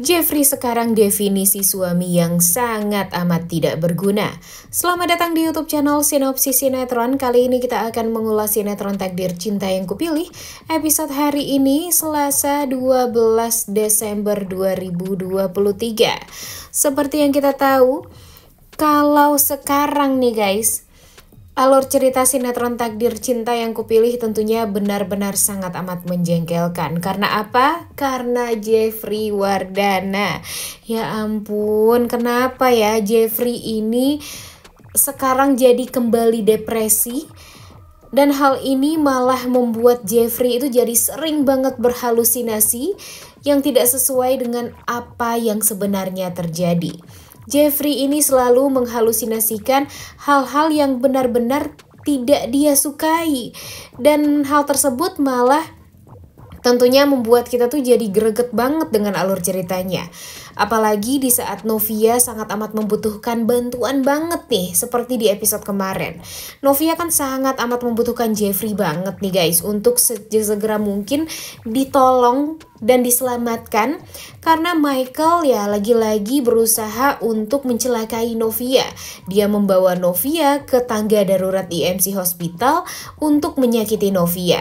Jeffrey sekarang definisi suami yang sangat amat tidak berguna. Selamat datang di YouTube channel Sinopsis Sinetron. Kali ini kita akan mengulas sinetron takdir cinta yang kupilih. Episode hari ini Selasa 12 Desember 2023. Seperti yang kita tahu, kalau sekarang nih guys, Alur cerita sinetron Takdir Cinta yang kupilih tentunya benar-benar sangat amat menjengkelkan. Karena apa? Karena Jeffrey Wardana. Ya ampun, kenapa ya Jeffrey ini sekarang jadi kembali depresi? Dan hal ini malah membuat Jeffrey itu jadi sering banget berhalusinasi yang tidak sesuai dengan apa yang sebenarnya terjadi. Jeffrey ini selalu menghalusinasikan hal-hal yang benar-benar tidak dia sukai dan hal tersebut malah Tentunya membuat kita tuh jadi greget banget dengan alur ceritanya. Apalagi di saat Novia sangat amat membutuhkan bantuan banget nih, seperti di episode kemarin. Novia kan sangat amat membutuhkan Jeffrey banget nih guys, untuk segera mungkin ditolong dan diselamatkan karena Michael ya lagi-lagi berusaha untuk mencelakai Novia. Dia membawa Novia ke tangga darurat IMC Hospital untuk menyakiti Novia.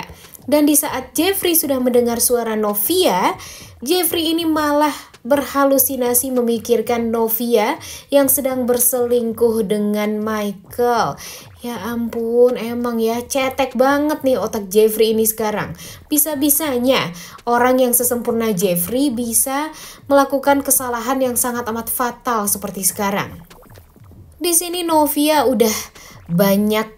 Dan di saat Jeffrey sudah mendengar suara Novia, Jeffrey ini malah berhalusinasi memikirkan Novia yang sedang berselingkuh dengan Michael. Ya ampun, emang ya cetek banget nih otak Jeffrey ini sekarang. Bisa-bisanya orang yang sesempurna Jeffrey bisa melakukan kesalahan yang sangat amat fatal seperti sekarang. Di sini Novia udah banyak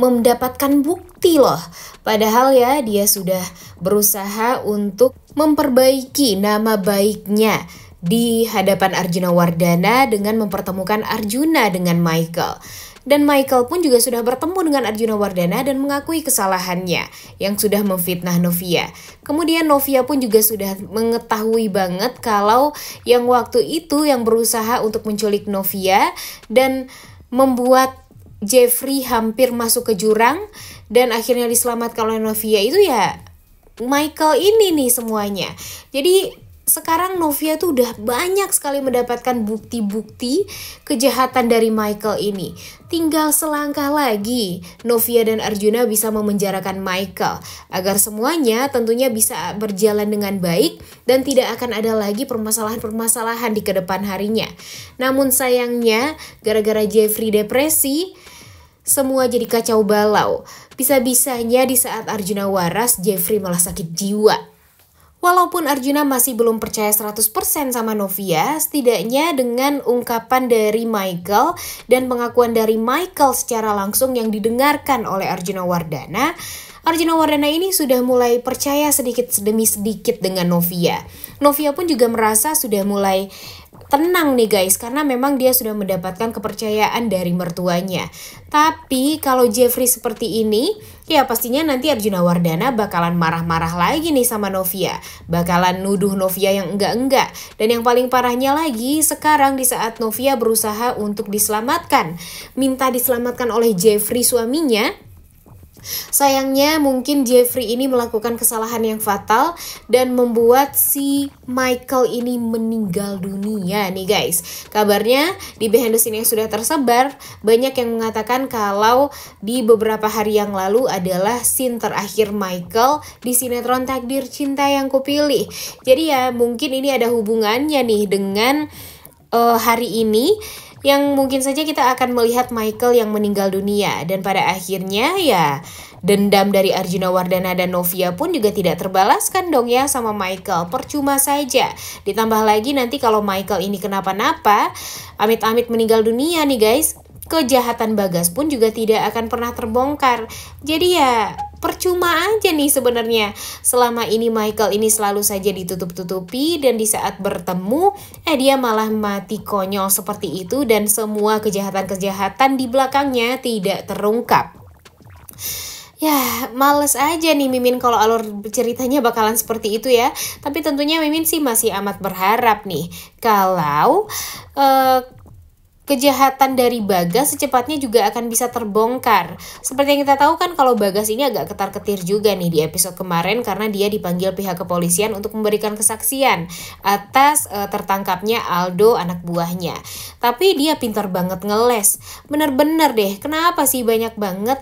mendapatkan bukti mati loh. Padahal ya dia sudah berusaha untuk memperbaiki nama baiknya di hadapan Arjuna Wardana dengan mempertemukan Arjuna dengan Michael. Dan Michael pun juga sudah bertemu dengan Arjuna Wardana dan mengakui kesalahannya yang sudah memfitnah Novia. Kemudian Novia pun juga sudah mengetahui banget kalau yang waktu itu yang berusaha untuk menculik Novia dan membuat Jeffrey hampir masuk ke jurang dan akhirnya diselamatkan oleh Novia itu ya Michael ini nih semuanya. Jadi sekarang Novia tuh udah banyak sekali mendapatkan bukti-bukti kejahatan dari Michael ini. Tinggal selangkah lagi, Novia dan Arjuna bisa memenjarakan Michael agar semuanya tentunya bisa berjalan dengan baik dan tidak akan ada lagi permasalahan-permasalahan di kedepan harinya. Namun sayangnya, gara-gara Jeffrey depresi, semua jadi kacau balau. Bisa-bisanya di saat Arjuna waras, Jeffrey malah sakit jiwa. Walaupun Arjuna masih belum percaya 100% sama Novia, setidaknya dengan ungkapan dari Michael dan pengakuan dari Michael secara langsung yang didengarkan oleh Arjuna Wardana, Arjuna Wardana ini sudah mulai percaya sedikit demi sedikit dengan Novia. Novia pun juga merasa sudah mulai tenang nih guys karena memang dia sudah mendapatkan kepercayaan dari mertuanya. Tapi kalau Jeffrey seperti ini, ya pastinya nanti Arjuna Wardana bakalan marah-marah lagi nih sama Novia. Bakalan nuduh Novia yang enggak-enggak. Dan yang paling parahnya lagi, sekarang di saat Novia berusaha untuk diselamatkan, minta diselamatkan oleh Jeffrey suaminya, Sayangnya mungkin Jeffrey ini melakukan kesalahan yang fatal dan membuat si Michael ini meninggal dunia nih guys. Kabarnya di behind the scene yang sudah tersebar banyak yang mengatakan kalau di beberapa hari yang lalu adalah scene terakhir Michael di sinetron Takdir Cinta yang kupilih. Jadi ya mungkin ini ada hubungannya nih dengan uh, hari ini yang mungkin saja kita akan melihat Michael yang meninggal dunia dan pada akhirnya ya dendam dari Arjuna Wardana dan Novia pun juga tidak terbalaskan dong ya sama Michael. Percuma saja. Ditambah lagi nanti kalau Michael ini kenapa-napa, amit-amit meninggal dunia nih guys, kejahatan Bagas pun juga tidak akan pernah terbongkar. Jadi ya percuma aja nih sebenarnya. Selama ini Michael ini selalu saja ditutup-tutupi dan di saat bertemu eh dia malah mati konyol seperti itu dan semua kejahatan-kejahatan di belakangnya tidak terungkap. Ya, males aja nih Mimin kalau alur ceritanya bakalan seperti itu ya. Tapi tentunya Mimin sih masih amat berharap nih kalau uh, kejahatan dari Bagas secepatnya juga akan bisa terbongkar. Seperti yang kita tahu kan kalau Bagas ini agak ketar-ketir juga nih di episode kemarin karena dia dipanggil pihak kepolisian untuk memberikan kesaksian atas uh, tertangkapnya Aldo anak buahnya. Tapi dia pintar banget ngeles. Bener-bener deh, kenapa sih banyak banget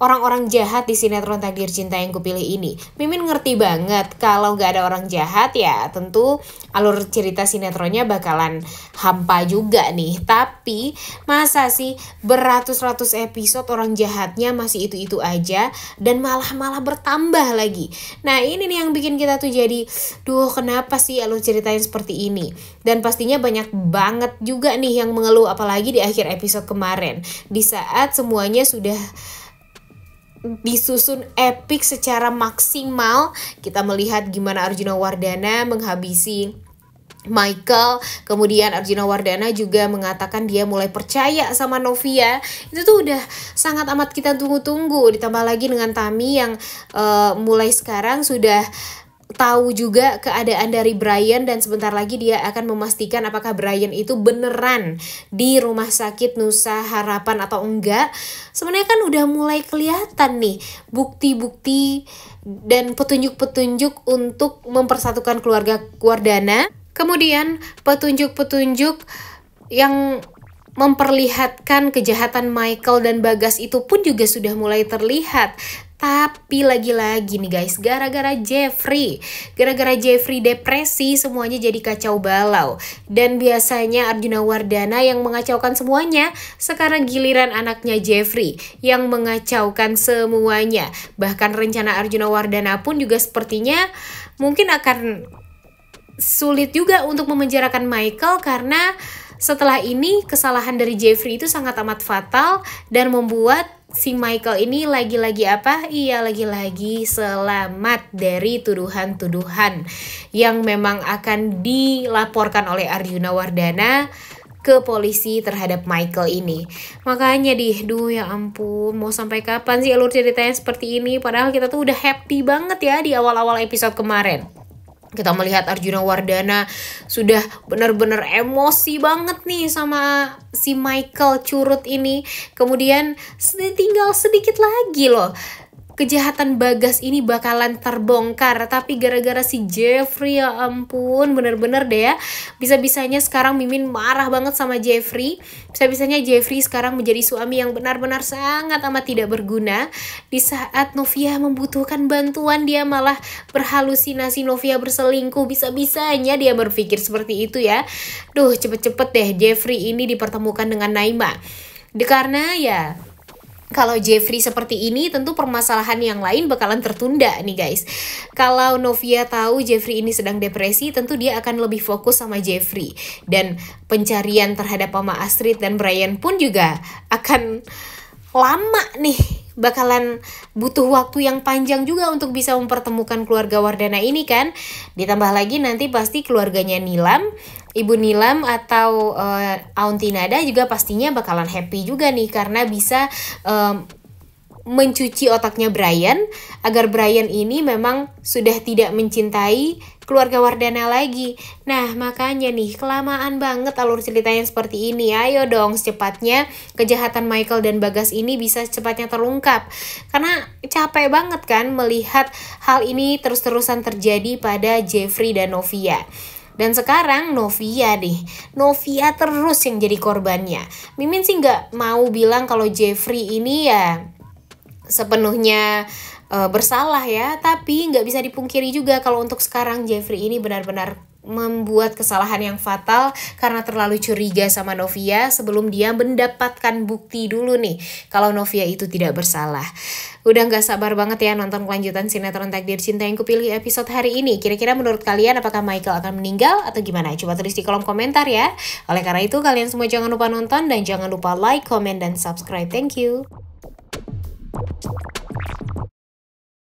orang-orang jahat di sinetron Takdir Cinta yang kupilih ini. Mimin ngerti banget kalau nggak ada orang jahat ya tentu alur cerita sinetronnya bakalan hampa juga nih. Tapi masa sih beratus-ratus episode orang jahatnya masih itu-itu aja dan malah-malah bertambah lagi. Nah ini nih yang bikin kita tuh jadi, duh kenapa sih alur ceritanya seperti ini? Dan pastinya banyak banget juga nih yang mengeluh apalagi di akhir episode kemarin. Di saat semuanya sudah disusun epic secara maksimal. Kita melihat gimana Arjuna Wardana menghabisi Michael, kemudian Arjuna Wardana juga mengatakan dia mulai percaya sama Novia. Itu tuh udah sangat amat kita tunggu-tunggu. Ditambah lagi dengan Tami yang uh, mulai sekarang sudah tahu juga keadaan dari Brian dan sebentar lagi dia akan memastikan apakah Brian itu beneran di rumah sakit Nusa Harapan atau enggak. Sebenarnya kan udah mulai kelihatan nih bukti-bukti dan petunjuk-petunjuk untuk mempersatukan keluarga Wardana. Kemudian petunjuk-petunjuk yang memperlihatkan kejahatan Michael dan Bagas itu pun juga sudah mulai terlihat. Tapi lagi-lagi nih guys, gara-gara Jeffrey, gara-gara Jeffrey depresi semuanya jadi kacau balau. Dan biasanya Arjuna Wardana yang mengacaukan semuanya, sekarang giliran anaknya Jeffrey yang mengacaukan semuanya. Bahkan rencana Arjuna Wardana pun juga sepertinya mungkin akan sulit juga untuk memenjarakan Michael karena setelah ini kesalahan dari Jeffrey itu sangat amat fatal dan membuat si Michael ini lagi-lagi apa? Iya, lagi-lagi selamat dari tuduhan-tuduhan yang memang akan dilaporkan oleh Arjuna Wardana ke polisi terhadap Michael ini. Makanya deh, duh ya ampun, mau sampai kapan sih alur ceritanya seperti ini? Padahal kita tuh udah happy banget ya di awal-awal episode kemarin kita melihat Arjuna Wardana sudah benar-benar emosi banget nih sama si Michael Curut ini. Kemudian tinggal sedikit lagi loh kejahatan Bagas ini bakalan terbongkar tapi gara-gara si Jeffrey ya ampun bener-bener deh ya bisa-bisanya sekarang Mimin marah banget sama Jeffrey bisa-bisanya Jeffrey sekarang menjadi suami yang benar-benar sangat amat tidak berguna di saat Novia membutuhkan bantuan dia malah berhalusinasi Novia berselingkuh bisa-bisanya dia berpikir seperti itu ya duh cepet-cepet deh Jeffrey ini dipertemukan dengan Naima karena ya kalau Jeffrey seperti ini tentu permasalahan yang lain bakalan tertunda nih guys. Kalau Novia tahu Jeffrey ini sedang depresi tentu dia akan lebih fokus sama Jeffrey dan pencarian terhadap Mama Astrid dan Brian pun juga akan lama nih bakalan butuh waktu yang panjang juga untuk bisa mempertemukan keluarga Wardana ini kan. Ditambah lagi nanti pasti keluarganya Nilam, Ibu Nilam atau uh, eh, Auntie Nada juga pastinya bakalan happy juga nih karena bisa um, mencuci otaknya Brian agar Brian ini memang sudah tidak mencintai keluarga Wardana lagi. Nah, makanya nih kelamaan banget alur ceritanya seperti ini. Ayo dong secepatnya kejahatan Michael dan Bagas ini bisa secepatnya terungkap. Karena capek banget kan melihat hal ini terus-terusan terjadi pada Jeffrey dan Novia. Dan sekarang Novia nih, Novia terus yang jadi korbannya. Mimin sih nggak mau bilang kalau Jeffrey ini ya sepenuhnya uh, bersalah ya tapi nggak bisa dipungkiri juga kalau untuk sekarang Jeffrey ini benar-benar membuat kesalahan yang fatal karena terlalu curiga sama Novia sebelum dia mendapatkan bukti dulu nih kalau Novia itu tidak bersalah. Udah nggak sabar banget ya nonton kelanjutan sinetron Takdir Cinta yang kupilih episode hari ini. Kira-kira menurut kalian apakah Michael akan meninggal atau gimana? Coba tulis di kolom komentar ya. Oleh karena itu kalian semua jangan lupa nonton dan jangan lupa like, comment, dan subscribe. Thank you. Thank you.